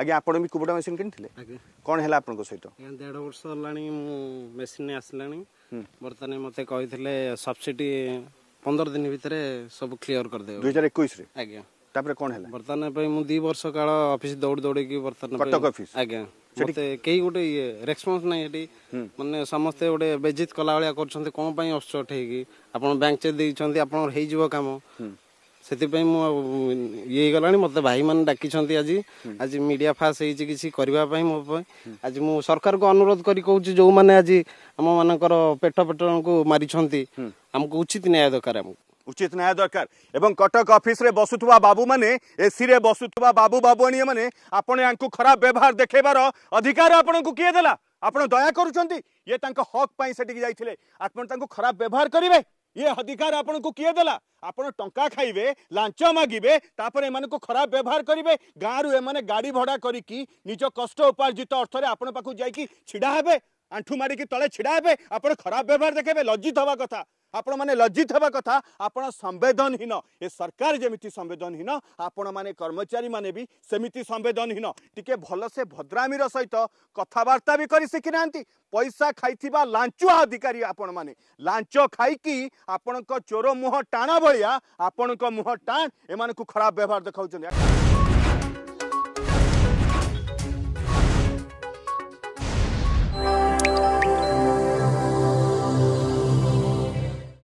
ଆଜ୍ଞା ଆପଣ ବି କୁବୁଡ଼ା ମେସିନ୍ କିଣିଥିଲେ କ'ଣ ହେଲା ଆପଣଙ୍କ ସହିତ ଦେଢ଼ ବର୍ଷ ହେଲାଣି ମୁଁ ମେସିନ୍ ଆସିଲାଣି ବର୍ତ୍ତମାନ ମୋତେ କହିଥିଲେ ସବସିଡ଼ି ପନ୍ଦର ଦିନ ଭିତରେ ସବୁ କ୍ଲିଅର କରିଦେବେ ଦୁଇ ହଜାର ଏକୋଇଶରେ ଆଜ୍ଞା ତାପରେ କ'ଣ ହେଲା ବର୍ତ୍ତମାନ ପାଇଁ ମୁଁ ଦୁଇ ବର୍ଷ କାଳ ଅଫିସ ଦୌଡ଼ି ଦୌଡ଼ିକି ବର୍ତ୍ତମାନ କଟକ ଅଫିସ ଆଜ୍ଞା ମୋତେ କେହି ଗୋଟେ ଇଏ ରେସ୍ପନ୍ସ ନାହିଁ ଏଠି ମାନେ ସମସ୍ତେ ଗୋଟେ ବେଜିତ କଲା ଭଳିଆ କରୁଛନ୍ତି କ'ଣ ପାଇଁ ଅସୁଚଟ ହେଇକି ଆପଣ ବ୍ୟାଙ୍କ ଚେକ୍ ଦେଇଛନ୍ତି ଆପଣଙ୍କର ହେଇଯିବ କାମ ସେଥିପାଇଁ ମୁଁ ଇଏ ହେଇଗଲାଣି ମୋତେ ଭାଇମାନେ ଡାକିଛନ୍ତି ଆଜି ଆଜି ମିଡ଼ିଆ ଫାସ୍ ହେଇଛି କିଛି କରିବା ପାଇଁ ମୋ ପାଇଁ ଆଜି ମୁଁ ସରକାରକୁ ଅନୁରୋଧ କରି କହୁଛି ଯେଉଁମାନେ ଆଜି ଆମମାନଙ୍କର ପେଟ ପେଟଙ୍କୁ ମାରିଛନ୍ତି ଆମକୁ ଉଚିତ ନ୍ୟାୟ ଦରକାର ଆମକୁ উচিত ন্যায় দরকার এবং কটক অফিসে বসুথা বাবু মানে এসিরে বসুথা বাবু বাবুণী মানে আপনার ইয়াঙ্কু খারাপ ব্যবহার দেখাইবার অধিকার আপনার কিয়ে দেলা আপনার দয়া করছেন ইয়ে তাঁর হক পাই সেটিকি যাই আপনার তাঁর খারাপ ব্যবহার করবে ଏ ଅଧିକାର ଆପଣଙ୍କୁ କିଏ ଦେଲା ଆପଣ ଟଙ୍କା ଖାଇବେ ଲାଞ୍ଚ ମାଗିବେ ତାପରେ ଏମାନଙ୍କୁ ଖରାପ ବ୍ୟବହାର କରିବେ ଗାଁରୁ ଏମାନେ ଗାଡ଼ି ଭଡ଼ା କରିକି ନିଜ କଷ୍ଟ ଉପାର୍ଜିତ ଅର୍ଥରେ ଆପଣ ପାଖକୁ ଯାଇକି ଛିଡ଼ା ହେବେ ଆଣ୍ଠୁ ମାରିକି ତଳେ ଛିଡ଼ା ହେବେ ଆପଣ ଖରାପ ବ୍ୟବହାର ଦେଖେଇବେ ଲଜ୍ଜିତ ହେବା କଥା ଆପଣମାନେ ଲଜ୍ଜିତ ହେବା କଥା ଆପଣ ସମ୍ବେଦନହୀନ ଏ ସରକାର ଯେମିତି ସମ୍ବେଦନହୀନ ଆପଣମାନେ କର୍ମଚାରୀମାନେ ବି ସେମିତି ସମ୍ବେଦନହୀନ ଟିକେ ଭଲସେ ଭଦ୍ରାମୀର ସହିତ କଥାବାର୍ତ୍ତା ବି କରି ଶିଖିନାହାନ୍ତି ପଇସା ଖାଇଥିବା ଲାଞ୍ଚୁଆ ଅଧିକାରୀ ଆପଣମାନେ ଲାଞ୍ଚ ଖାଇକି ଆପଣଙ୍କ ଚୋର ମୁହଁ ଟାଣ ଭଳିଆ ଆପଣଙ୍କ ମୁହଁ ଟାଣ ଏମାନଙ୍କୁ ଖରାପ ବ୍ୟବହାର ଦେଖାଉଛନ୍ତି